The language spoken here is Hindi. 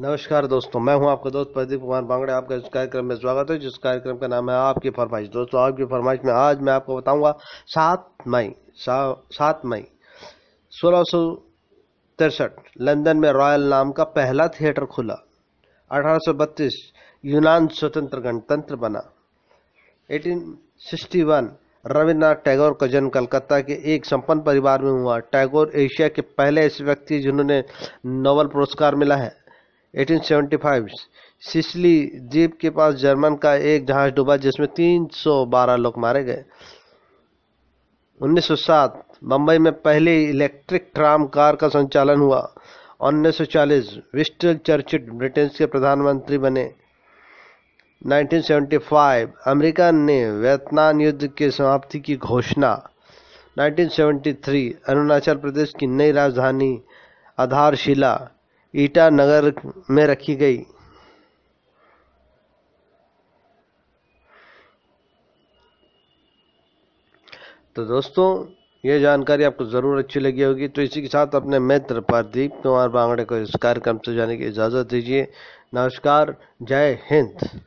नमस्कार दोस्तों मैं हूं आपका दोस्त प्रदीप कुमार बांगड़े आपका इस कार्यक्रम में स्वागत है जिस कार्यक्रम का नाम है आपकी फरमाइश दोस्तों आपकी फरमाइश में आज मैं आपको बताऊंगा सात मई सात मई सोलह सौ तिरसठ लंदन में रॉयल नाम का पहला थिएटर खुला 1832 यूनान स्वतंत्र गणतंत्र बना 1861 रविन्द्रनाथ टैगोर का जन्म कलकत्ता के एक संपन्न परिवार में हुआ टैगोर एशिया के पहले ऐसे व्यक्ति जिन्होंने नोबल पुरस्कार मिला है 1875 सिसली द्वीप के पास जर्मन का एक जहाज डूबा जिसमें 312 लोग मारे गए 1907 मुंबई में पहली इलेक्ट्रिक ट्राम कार का संचालन हुआ 1940 विस्टल चर्चिल ब्रिटेन के प्रधानमंत्री बने 1975 अमेरिका ने वियतनाम युद्ध के समाप्ति की घोषणा 1973 अरुणाचल प्रदेश की नई राजधानी आधारशिला ईटानगर में रखी गई तो दोस्तों ये जानकारी आपको ज़रूर अच्छी लगी होगी तो इसी के साथ अपने मित्र प्रदीप कुमार बांगड़े को इस कार्यक्रम से जाने की इजाज़त दीजिए नमस्कार जय हिंद